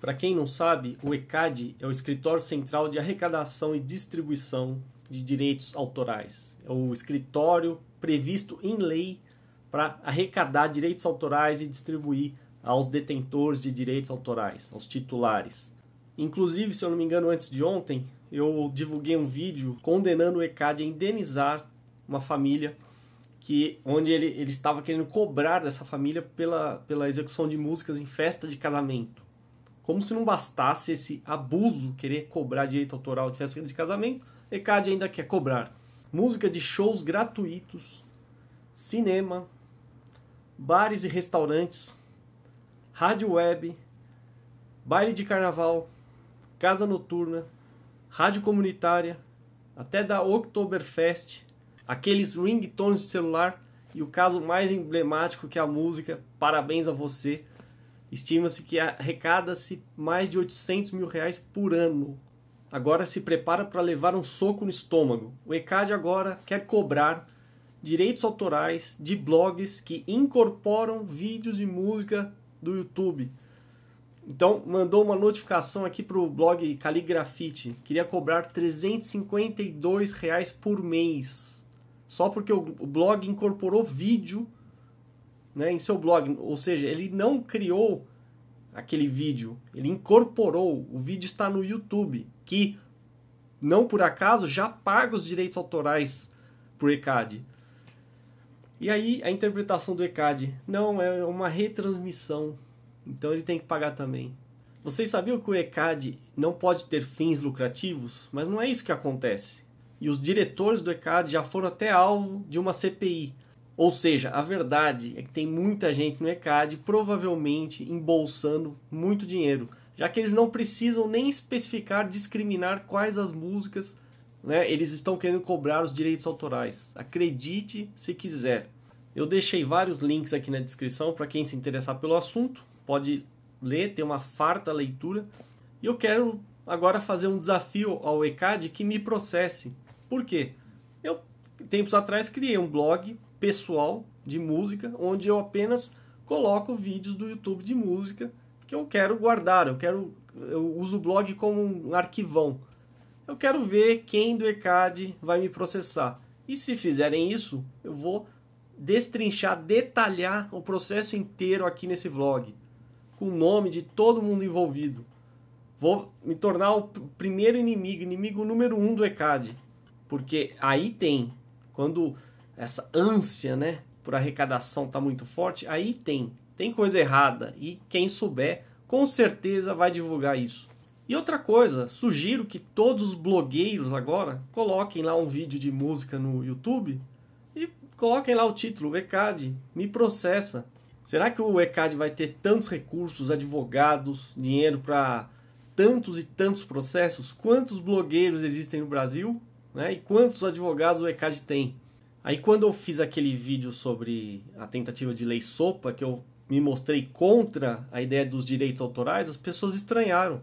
Para quem não sabe, o ECAD é o Escritório Central de Arrecadação e Distribuição de Direitos Autorais. É o escritório previsto em lei para arrecadar direitos autorais e distribuir aos detentores de direitos autorais, aos titulares. Inclusive, se eu não me engano, antes de ontem, eu divulguei um vídeo condenando o ECAD a indenizar uma família que onde ele, ele estava querendo cobrar dessa família pela, pela execução de músicas em festa de casamento. Como se não bastasse esse abuso, querer cobrar direito autoral de festa de casamento, ECAD ainda quer cobrar música de shows gratuitos, cinema, bares e restaurantes, rádio web, baile de carnaval, casa noturna, rádio comunitária, até da Oktoberfest, aqueles ringtones de celular e o caso mais emblemático que é a música Parabéns a Você, Estima-se que arrecada-se mais de 800 mil reais por ano. Agora se prepara para levar um soco no estômago. O ECAD agora quer cobrar direitos autorais de blogs que incorporam vídeos e música do YouTube. Então, mandou uma notificação aqui para o blog Caligrafite. Queria cobrar 352 reais por mês. Só porque o blog incorporou vídeo né, em seu blog. Ou seja, ele não criou aquele vídeo, ele incorporou. O vídeo está no YouTube, que não por acaso já paga os direitos autorais por ECAD. E aí a interpretação do ECAD não é uma retransmissão, então ele tem que pagar também. Vocês sabiam que o ECAD não pode ter fins lucrativos? Mas não é isso que acontece. E os diretores do ECAD já foram até alvo de uma CPI ou seja, a verdade é que tem muita gente no ECAD provavelmente embolsando muito dinheiro, já que eles não precisam nem especificar, discriminar quais as músicas né, eles estão querendo cobrar os direitos autorais. Acredite se quiser. Eu deixei vários links aqui na descrição para quem se interessar pelo assunto, pode ler, tem uma farta leitura. E eu quero agora fazer um desafio ao ECAD que me processe. Por quê? Eu, tempos atrás, criei um blog pessoal de música, onde eu apenas coloco vídeos do YouTube de música que eu quero guardar, eu quero eu uso o blog como um arquivão. Eu quero ver quem do ECAD vai me processar. E se fizerem isso, eu vou destrinchar, detalhar o processo inteiro aqui nesse vlog, com o nome de todo mundo envolvido. Vou me tornar o primeiro inimigo, inimigo número um do ECAD, porque aí tem quando essa ânsia, né, por arrecadação tá muito forte, aí tem, tem coisa errada e quem souber com certeza vai divulgar isso. E outra coisa, sugiro que todos os blogueiros agora coloquem lá um vídeo de música no YouTube e coloquem lá o título ECAD me processa. Será que o ECAD vai ter tantos recursos, advogados, dinheiro para tantos e tantos processos? Quantos blogueiros existem no Brasil? Né? E quantos advogados o ECAD tem? Aí quando eu fiz aquele vídeo sobre a tentativa de lei sopa, que eu me mostrei contra a ideia dos direitos autorais, as pessoas estranharam.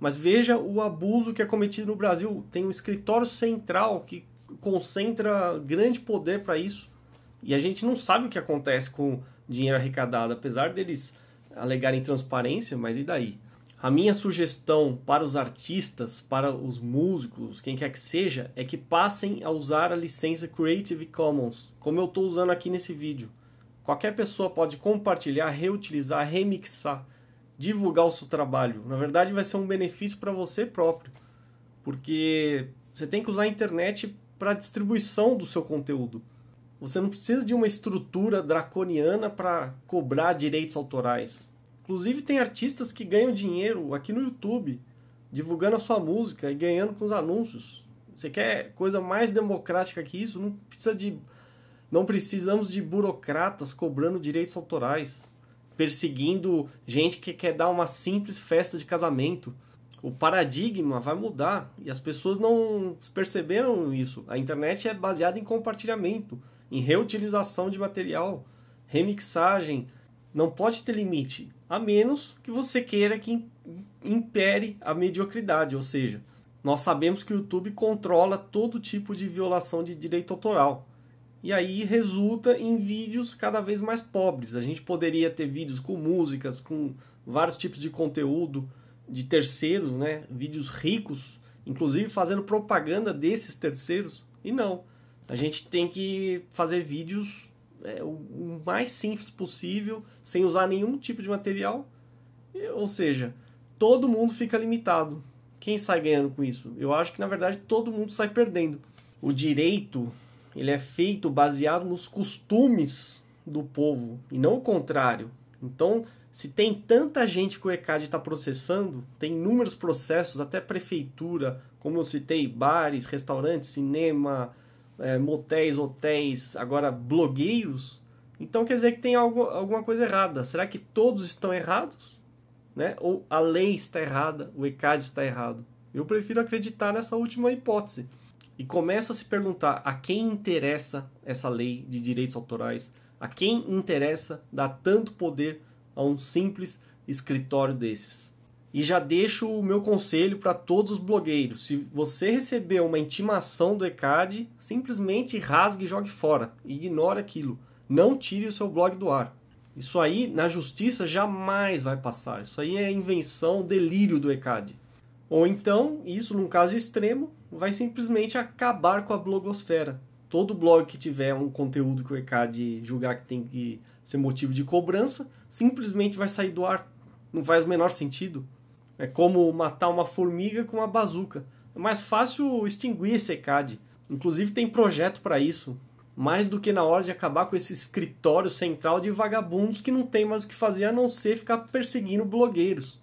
Mas veja o abuso que é cometido no Brasil. Tem um escritório central que concentra grande poder para isso. E a gente não sabe o que acontece com dinheiro arrecadado, apesar deles alegarem transparência, mas e daí? A minha sugestão para os artistas, para os músicos, quem quer que seja, é que passem a usar a licença Creative Commons, como eu estou usando aqui nesse vídeo. Qualquer pessoa pode compartilhar, reutilizar, remixar, divulgar o seu trabalho. Na verdade, vai ser um benefício para você próprio, porque você tem que usar a internet para a distribuição do seu conteúdo. Você não precisa de uma estrutura draconiana para cobrar direitos autorais. Inclusive tem artistas que ganham dinheiro aqui no YouTube, divulgando a sua música e ganhando com os anúncios. Você quer coisa mais democrática que isso? Não precisa de não precisamos de burocratas cobrando direitos autorais, perseguindo gente que quer dar uma simples festa de casamento. O paradigma vai mudar e as pessoas não perceberam isso. A internet é baseada em compartilhamento, em reutilização de material, remixagem, não pode ter limite, a menos que você queira que impere a mediocridade, ou seja, nós sabemos que o YouTube controla todo tipo de violação de direito autoral. E aí resulta em vídeos cada vez mais pobres. A gente poderia ter vídeos com músicas, com vários tipos de conteúdo de terceiros, né? Vídeos ricos, inclusive fazendo propaganda desses terceiros. E não. A gente tem que fazer vídeos é, o mais simples possível, sem usar nenhum tipo de material. Ou seja, todo mundo fica limitado. Quem sai ganhando com isso? Eu acho que na verdade todo mundo sai perdendo. O direito ele é feito baseado nos costumes do povo e não o contrário. Então, se tem tanta gente que o ECAD está processando, tem inúmeros processos, até prefeitura, como eu citei, bares, restaurantes, cinema, é, motéis, hotéis, agora blogueios. Então quer dizer que tem algo, alguma coisa errada. Será que todos estão errados? Né? Ou a lei está errada, o ECAD está errado? Eu prefiro acreditar nessa última hipótese. E começa a se perguntar a quem interessa essa lei de direitos autorais, a quem interessa dar tanto poder a um simples escritório desses. E já deixo o meu conselho para todos os blogueiros. Se você receber uma intimação do ECAD, simplesmente rasgue e jogue fora. Ignore aquilo. Não tire o seu blog do ar. Isso aí, na justiça, jamais vai passar. Isso aí é invenção, delírio do ECAD. Ou então, isso num caso extremo, vai simplesmente acabar com a blogosfera. Todo blog que tiver um conteúdo que o ECAD julgar que tem que ser motivo de cobrança, simplesmente vai sair do ar. Não faz o menor sentido. É como matar uma formiga com uma bazuca. É mais fácil extinguir esse ECAD. Inclusive tem projeto para isso. Mais do que na hora de acabar com esse escritório central de vagabundos que não tem mais o que fazer a não ser ficar perseguindo blogueiros.